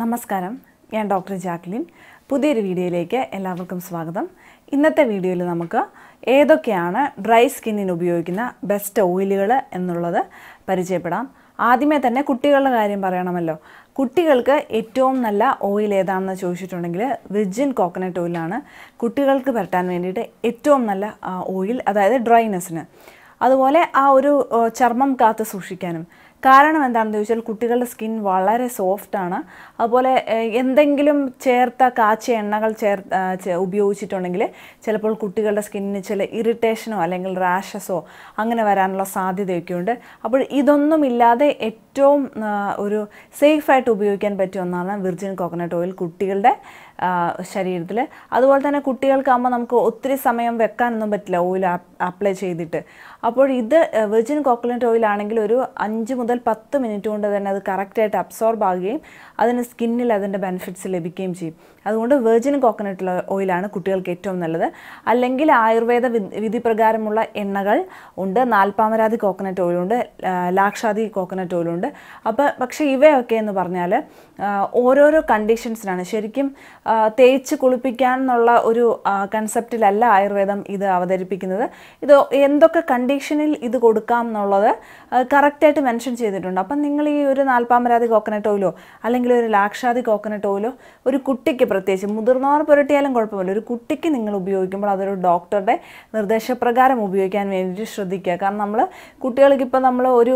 നമസ്കാരം ഞാൻ doctor Jacqueline പുതിയൊരു വീഡിയോയിലേക്ക് എല്ലാവർക്കും സ്വാഗതം ഇന്നത്തെ വീഡിയോയിൽ നമുക്ക് ഏതൊക്കെയാണ് ഡ്രൈ സ്കിന്നിന് ഉപയോഗിക്കുന്ന ബെസ്റ്റ് ഓയിലുകൾ എന്നുള്ളത് പരിചയപ്പെടാം ആദ്യമേ തന്നെ കുട്ടികളുടെ കാര്യം പറയണമല്ലോ കുട്ടികൾക്ക് ഏറ്റവും നല്ല ഓയിൽ ഏതാണെന്ന് ചോദിച്ചിട്ടുണ്ടെങ്കിൽ വിർജിൻ കോക്കനട്ട് ഓയിലാണ് കുട്ടികൾക്ക് പരട്ടാൻ വേണ്ടിയിട്ട് ഏറ്റവും നല്ല ഓയിൽ അതായത് ഡ്രൈനെസ്സിന് അതുപോലെ ആ ഒരു ചർമ്മം കാത്ത് സൂക്ഷിക്കാനും കാരണം എന്താണെന്ന് ചോദിച്ചാൽ കുട്ടികളുടെ സ്കിൻ വളരെ സോഫ്റ്റാണ് അതുപോലെ എന്തെങ്കിലും ചേർത്ത കാച്ച എണ്ണകൾ ചേർ ഉപയോഗിച്ചിട്ടുണ്ടെങ്കിൽ ചിലപ്പോൾ കുട്ടികളുടെ സ്കിന്നിന് ചില ഇറിറ്റേഷനോ അല്ലെങ്കിൽ റാഷസോ അങ്ങനെ വരാനുള്ള സാധ്യതയൊക്കെ ഉണ്ട് അപ്പോൾ ഇതൊന്നും ഇല്ലാതെ ഏറ്റവും ഒരു സേഫായിട്ട് ഉപയോഗിക്കാൻ പറ്റിയ ഒന്നാണ് വിർജിൻ കോക്കനട്ട് ഓയിൽ കുട്ടികളുടെ ശരീരത്തിൽ അതുപോലെ തന്നെ കുട്ടികൾക്കാകുമ്പോൾ നമുക്ക് ഒത്തിരി സമയം വെക്കാനൊന്നും പറ്റില്ല ഓയിൽ അപ്ലൈ ചെയ്തിട്ട് അപ്പോൾ ഇത് വെർജിൻ കോക്കനട്ട് ഓയിൽ ആണെങ്കിൽ ഒരു അഞ്ച് മുതൽ പത്ത് മിനിറ്റ് കൊണ്ട് തന്നെ അത് കറക്റ്റായിട്ട് അബ്സോർബ് ആകുകയും അതിന് സ്കിന്നിൽ അതിൻ്റെ ബെനിഫിറ്റ്സ് ലഭിക്കുകയും ചെയ്യും അതുകൊണ്ട് വെർജിൻ കോക്കനട്ട് ഓയിലാണ് കുട്ടികൾക്ക് ഏറ്റവും നല്ലത് അല്ലെങ്കിൽ ആയുർവേദ വിധി പ്രകാരമുള്ള എണ്ണകൾ ഉണ്ട് നാൽപ്പാമരാതി കോക്കനട്ട് ഓയിലുണ്ട് ലാക്ഷാദി കോക്കനട്ട് ഓയിലുണ്ട് അപ്പോൾ പക്ഷേ ഇവയൊക്കെ എന്ന് പറഞ്ഞാൽ ഓരോരോ കണ്ടീഷൻസിനാണ് ശരിക്കും തേച്ച് കുളിപ്പിക്കാൻ എന്നുള്ള ഒരു കൺസെപ്റ്റിലല്ല ആയുർവേദം ഇത് അവതരിപ്പിക്കുന്നത് ഇത് എന്തൊക്കെ കണ്ടീഷനിൽ ഇത് കൊടുക്കാം എന്നുള്ളത് കറക്റ്റായിട്ട് മെൻഷൻ ചെയ്തിട്ടുണ്ട് അപ്പം നിങ്ങൾ ഈ ഒരു നാൽപ്പാമരാതി കോക്കനട്ട് ഓയിലോ അല്ലെങ്കിൽ ഒരു ലാക്ഷാതി കോക്കനട്ട് ഓയിലോ ഒരു കുട്ടിക്ക് പ്രത്യേകിച്ച് മുതിർന്നവർ പുരട്ടിയാലും കുഴപ്പമില്ല ഒരു കുട്ടിക്ക് നിങ്ങൾ ഉപയോഗിക്കുമ്പോൾ അതൊരു ഡോക്ടറുടെ നിർദ്ദേശപ്രകാരം ഉപയോഗിക്കാൻ വേണ്ടിയിട്ട് ശ്രദ്ധിക്കുക കാരണം നമ്മൾ കുട്ടികൾക്ക് നമ്മൾ ഒരു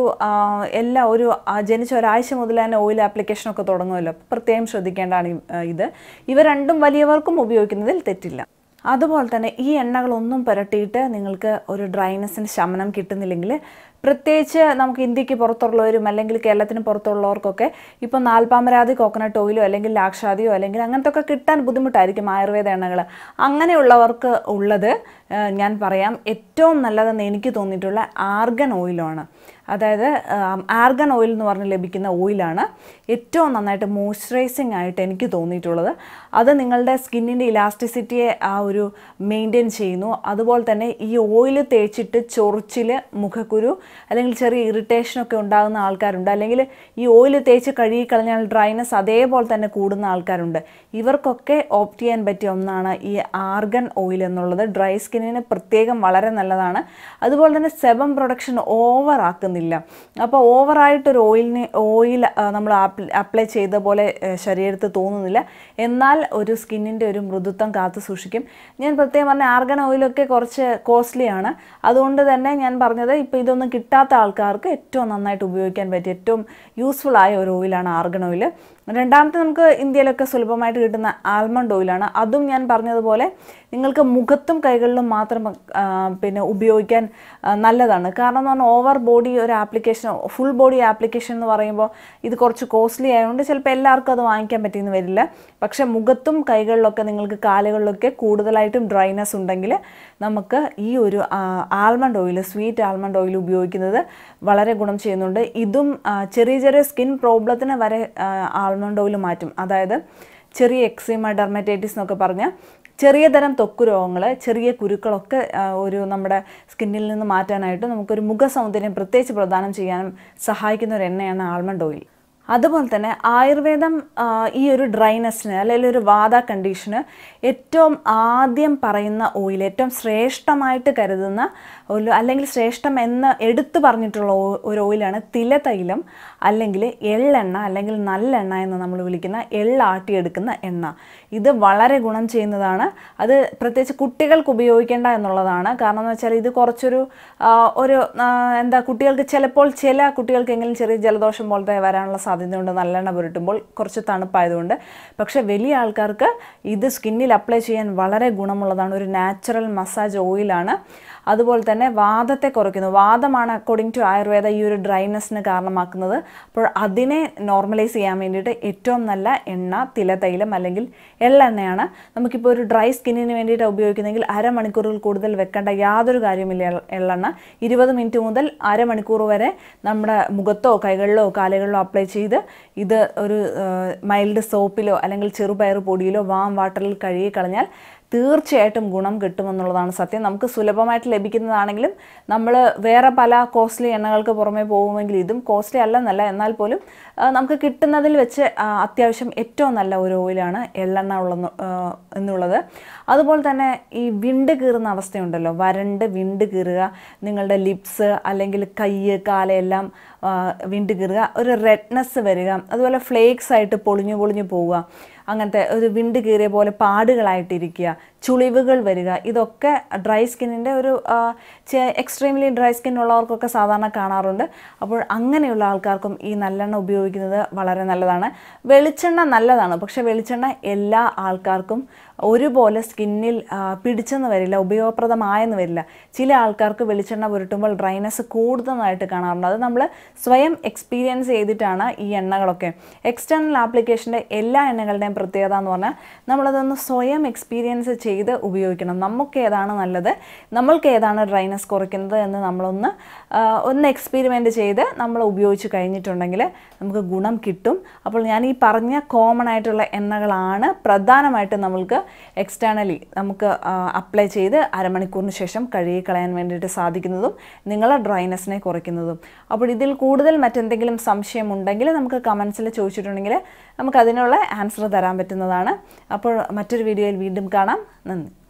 എല്ലാ ഒരു ജനിച്ച ഒരാഴ്ച മുതൽ തന്നെ ഓയിൽ ആപ്ലിക്കേഷനൊക്കെ തുടങ്ങുമല്ലോ പ്രത്യേകം ശ്രദ്ധിക്കേണ്ടതാണ് ഇത് ഇവർ രണ്ടും വലിയവർക്കും ഉപയോഗിക്കുന്നതിൽ തെറ്റില്ല അതുപോലെ തന്നെ ഈ എണ്ണകളൊന്നും പുരട്ടിയിട്ട് നിങ്ങൾക്ക് ഒരു ഡ്രൈനെസ്സിന് ശമനം കിട്ടുന്നില്ലെങ്കിൽ പ്രത്യേകിച്ച് നമുക്ക് ഇന്ത്യക്ക് പുറത്തുള്ളവരും അല്ലെങ്കിൽ കേരളത്തിന് പുറത്തുള്ളവർക്കൊക്കെ ഇപ്പോൾ നാൽപ്പാമരാതി കോക്കനട്ട് ഓയിലോ അല്ലെങ്കിൽ ലാക്ഷാദിയോ അല്ലെങ്കിൽ അങ്ങനത്തെ ഒക്കെ കിട്ടാൻ ബുദ്ധിമുട്ടായിരിക്കും ആയുർവേദ എണ്ണകൾ അങ്ങനെയുള്ളവർക്ക് ഉള്ളത് ഞാൻ പറയാം ഏറ്റവും നല്ലതെന്ന് എനിക്ക് തോന്നിയിട്ടുള്ള ആർഗൻ ഓയിലാണ് അതായത് ആർഗൻ ഓയിൽ എന്ന് പറഞ്ഞ് ലഭിക്കുന്ന ഓയിലാണ് ഏറ്റവും നന്നായിട്ട് മോയ്സ്ചറൈസിങ് ആയിട്ട് എനിക്ക് തോന്നിയിട്ടുള്ളത് അത് നിങ്ങളുടെ സ്കിന്നിൻ്റെ ഇലാസ്റ്റിസിറ്റിയെ ആ ഒരു മെയിൻറ്റെയിൻ ചെയ്യുന്നു അതുപോലെ തന്നെ ഈ ഓയിൽ തേച്ചിട്ട് ചൊറിച്ചിൽ മുഖക്കുരു അല്ലെങ്കിൽ ചെറിയ ഇറിറ്റേഷനൊക്കെ ഉണ്ടാകുന്ന ആൾക്കാരുണ്ട് അല്ലെങ്കിൽ ഈ ഓയിൽ തേച്ച് കഴുകി കളഞ്ഞാൽ ഡ്രൈനസ് അതേപോലെ തന്നെ കൂടുന്ന ആൾക്കാരുണ്ട് ഇവർക്കൊക്കെ ഓപ്റ്റ് ചെയ്യാൻ പറ്റിയ ഒന്നാണ് ഈ ആർഗൻ ഓയിൽ എന്നുള്ളത് ഡ്രൈ സ്കിന്നിന് പ്രത്യേകം വളരെ നല്ലതാണ് അതുപോലെ തന്നെ സെബം പ്രൊഡക്ഷൻ ഓവർ ആക്കുന്നില്ല അപ്പോൾ ഓവറായിട്ടൊരു ഓയിലിന് ഓയിൽ നമ്മൾ അപ്ലൈ ചെയ്ത പോലെ ശരീരത്ത് തോന്നുന്നില്ല എന്നാൽ ഒരു സ്കിന്നിൻ്റെ ഒരു മൃദുത്വം കാത്തു സൂക്ഷിക്കും ഞാൻ പ്രത്യേകം പറഞ്ഞ ആർഗൻ ഓയിലൊക്കെ കുറച്ച് കോസ്റ്റ്ലിയാണ് അതുകൊണ്ട് തന്നെ ഞാൻ പറഞ്ഞത് ഇപ്പോൾ ഇതൊന്നും കിട്ടാത്ത ആൾക്കാർക്ക് ഏറ്റവും നന്നായിട്ട് ഉപയോഗിക്കാൻ പറ്റിയ ഏറ്റവും യൂസ്ഫുൾ ആയ ഒരു ഓയിലാണ് ആർഗൺ ഓയിൽ രണ്ടാമത്തെ നമുക്ക് ഇന്ത്യയിലൊക്കെ സുലഭമായിട്ട് കിട്ടുന്ന ആൽമണ്ട് ഓയിലാണ് അതും ഞാൻ പറഞ്ഞതുപോലെ നിങ്ങൾക്ക് മുഖത്തും കൈകളിലും മാത്രം പിന്നെ ഉപയോഗിക്കാൻ നല്ലതാണ് കാരണം എന്ന് പറഞ്ഞാൽ ഓവർ ബോഡി ഒരു ആപ്ലിക്കേഷൻ ഫുൾ ബോഡി ആപ്ലിക്കേഷൻ എന്ന് പറയുമ്പോൾ ഇത് കുറച്ച് കോസ്റ്റ്ലി ആയതുകൊണ്ട് ചിലപ്പോൾ എല്ലാവർക്കും അത് വാങ്ങിക്കാൻ പറ്റിയെന്ന് വരില്ല പക്ഷേ മുഖത്തും കൈകളിലൊക്കെ നിങ്ങൾക്ക് കാലുകളിലൊക്കെ കൂടുതലായിട്ടും ഡ്രൈനെസ് ഉണ്ടെങ്കിൽ നമുക്ക് ഈ ഒരു almond oil sweet almond oil ഉപയോഗിക്കുന്നത് വളരെ ഗുണം ചെയ്യുന്നുണ്ട് ഇതും ചെറിയ ചെറിയ സ്കിൻ പ്രോബ്ലത്തിന് വരെ ആൾ ആൽമണ്ട് മാറ്റും അതായത് ചെറിയ എക്സിമ ഡെർമറ്റൈറ്റിസ് എന്നൊക്കെ പറഞ്ഞ് ചെറിയ തരം തൊക്ക് രോഗങ്ങൾ ചെറിയ കുരുക്കളൊക്കെ ഒരു നമ്മുടെ സ്കിന്നിൽ നിന്ന് മാറ്റാനായിട്ട് നമുക്കൊരു മുഖ സൗന്ദര്യം പ്രത്യേകിച്ച് പ്രദാനം ചെയ്യാനും സഹായിക്കുന്ന ഒരു എണ്ണയാണ് ആൽമണ്ട് ഓയിൽ അതുപോലെ തന്നെ ആയുർവേദം ഈ ഒരു ഡ്രൈനെസ്സിന് അല്ലെങ്കിൽ ഒരു വാദ കണ്ടീഷന് ഏറ്റവും ആദ്യം പറയുന്ന ഓയിൽ ഏറ്റവും ശ്രേഷ്ഠമായിട്ട് കരുതുന്ന ഒരു അല്ലെങ്കിൽ ശ്രേഷ്ഠം എന്ന് എടുത്തു പറഞ്ഞിട്ടുള്ള ഒരു ഓയിലാണ് തിലതൈലം അല്ലെങ്കിൽ എള്ളെണ്ണ അല്ലെങ്കിൽ നല്ലെണ്ണ എന്ന് നമ്മൾ വിളിക്കുന്ന എള്ളാട്ടിയെടുക്കുന്ന എണ്ണ ഇത് വളരെ ഗുണം ചെയ്യുന്നതാണ് അത് പ്രത്യേകിച്ച് കുട്ടികൾക്ക് ഉപയോഗിക്കേണ്ട എന്നുള്ളതാണ് കാരണം എന്ന് വെച്ചാൽ ഇത് കുറച്ചൊരു ഒരു എന്താ കുട്ടികൾക്ക് ചിലപ്പോൾ ചില കുട്ടികൾക്ക് എങ്കിലും ചെറിയ ജലദോഷം പോലത്തെ വരാനുള്ള സാധ്യതയുണ്ട് നല്ലെണ്ണ പുരട്ടുമ്പോൾ കുറച്ച് തണുപ്പായതുകൊണ്ട് പക്ഷേ വലിയ ആൾക്കാർക്ക് ഇത് സ്കിന്നിൽ അപ്ലൈ ചെയ്യാൻ വളരെ ഗുണമുള്ളതാണ് ഒരു നാച്ചുറൽ മസാജ് ഓയിലാണ് അതുപോലെ തന്നെ വാദത്തെ കുറയ്ക്കുന്നു വാദമാണ് അക്കോർഡിംഗ് ടു ആയുർവേദ ഈ ഒരു ഡ്രൈനെസ്സിന് കാരണമാക്കുന്നത് അപ്പോൾ അതിനെ നോർമലൈസ് ചെയ്യാൻ വേണ്ടിയിട്ട് ഏറ്റവും നല്ല എണ്ണ തിലതൈലം അല്ലെങ്കിൽ എള്ളെണ്ണയാണ് നമുക്കിപ്പോൾ ഒരു ഡ്രൈ സ്കിന്നിന് വേണ്ടിയിട്ട് ഉപയോഗിക്കുന്നെങ്കിൽ അരമണിക്കൂറിൽ കൂടുതൽ വെക്കേണ്ട യാതൊരു കാര്യമില്ല എള്ളെണ്ണ ഇരുപത് മിനിറ്റ് മുതൽ അരമണിക്കൂർ വരെ നമ്മുടെ മുഖത്തോ കൈകളിലോ കാലുകളിലോ അപ്ലൈ ചെയ്യുക ചെയ്ത് ഇത് ഒരു മൈൽഡ് സോപ്പിലോ അല്ലെങ്കിൽ ചെറുപയർ പൊടിയിലോ വാം വാട്ടറിൽ കഴുകി കളഞ്ഞാൽ തീർച്ചയായിട്ടും ഗുണം കിട്ടുമെന്നുള്ളതാണ് സത്യം നമുക്ക് സുലഭമായിട്ട് ലഭിക്കുന്നതാണെങ്കിലും നമ്മൾ വേറെ പല കോസ്റ്റ്ലി എണ്ണകൾക്ക് പുറമേ പോകുമെങ്കിൽ ഇതും കോസ്റ്റ്ലി അല്ലെന്നല്ല എന്നാൽ പോലും നമുക്ക് കിട്ടുന്നതിൽ വെച്ച് അത്യാവശ്യം ഏറ്റവും നല്ല ഒരു ഓയിലാണ് എള്ളെണ്ണ ഉള്ള എന്നുള്ളത് അതുപോലെ തന്നെ ഈ വിണ്ട് കീറുന്ന അവസ്ഥയുണ്ടല്ലോ വരണ്ട് വിണ്ട് കീറുക നിങ്ങളുടെ ലിപ്സ് അല്ലെങ്കിൽ കൈ കാലയെല്ലാം വിണ്ട് കീറുക ഒരു റെഡ്നെസ് വരിക അതുപോലെ ഫ്ലേക്സ് ആയിട്ട് പൊളിഞ്ഞു പൊളിഞ്ഞു പോവുക അങ്ങനത്തെ ഒരു വിണ്ട് കീറിയ പോലെ പാടുകളായിട്ടിരിക്കുക ചുളിവുകൾ വരിക ഇതൊക്കെ ഡ്രൈ സ്കിന്നിൻ്റെ ഒരു എക്സ്ട്രീംലി ഡ്രൈ സ്കിൻ ഉള്ളവർക്കൊക്കെ സാധാരണ കാണാറുണ്ട് അപ്പോൾ അങ്ങനെയുള്ള ആൾക്കാർക്കും ഈ നല്ലെണ്ണ ഉപയോഗിക്കുന്നത് വളരെ നല്ലതാണ് വെളിച്ചെണ്ണ നല്ലതാണ് പക്ഷേ വെളിച്ചെണ്ണ എല്ലാ ആൾക്കാർക്കും ഒരുപോലെ സ്കിന്നിൽ പിടിച്ചെന്ന് വരില്ല ഉപയോഗപ്രദമായെന്ന് വരില്ല ചില ആൾക്കാർക്ക് വെളിച്ചെണ്ണ പുരട്ടുമ്പോൾ ഡ്രൈനസ് കൂടുതലായിട്ട് കാണാറുണ്ട് അത് നമ്മൾ സ്വയം എക്സ്പീരിയൻസ് ചെയ്തിട്ടാണ് ഈ എണ്ണകളൊക്കെ എക്സ്റ്റേണൽ ആപ്ലിക്കേഷൻ്റെ എല്ലാ എണ്ണകളുടെയും പറയാൻ പ്രത്യേകത എന്ന് പറഞ്ഞാൽ നമ്മളതൊന്ന് സ്വയം എക്സ്പീരിയൻസ് ചെയ്ത് ഉപയോഗിക്കണം നമുക്ക് ഏതാണ് നല്ലത് നമ്മൾക്ക് ഏതാണ് ഡ്രൈനസ് കുറയ്ക്കുന്നത് എന്ന് നമ്മളൊന്ന് ഒന്ന് എക്സ്പെരിമെൻ്റ് ചെയ്ത് നമ്മൾ ഉപയോഗിച്ച് കഴിഞ്ഞിട്ടുണ്ടെങ്കിൽ നമുക്ക് ഗുണം കിട്ടും അപ്പോൾ ഞാൻ ഈ പറഞ്ഞ കോമൺ ആയിട്ടുള്ള എണ്ണകളാണ് പ്രധാനമായിട്ട് നമ്മൾക്ക് എക്സ്റ്റേണലി നമുക്ക് അപ്ലൈ ചെയ്ത് അരമണിക്കൂറിന് ശേഷം കഴുകി കളയാൻ വേണ്ടിയിട്ട് സാധിക്കുന്നതും നിങ്ങളെ ഡ്രൈനെസ്സിനെ കുറയ്ക്കുന്നതും അപ്പോൾ ഇതിൽ കൂടുതൽ മറ്റെന്തെങ്കിലും സംശയമുണ്ടെങ്കിൽ നമുക്ക് കമൻസിൽ ചോദിച്ചിട്ടുണ്ടെങ്കിൽ നമുക്ക് അതിനുള്ള ആൻസർ തരാം തരാൻ പറ്റുന്നതാണ് അപ്പോൾ മറ്റൊരു വീഡിയോയിൽ വീണ്ടും കാണാം നന്ദി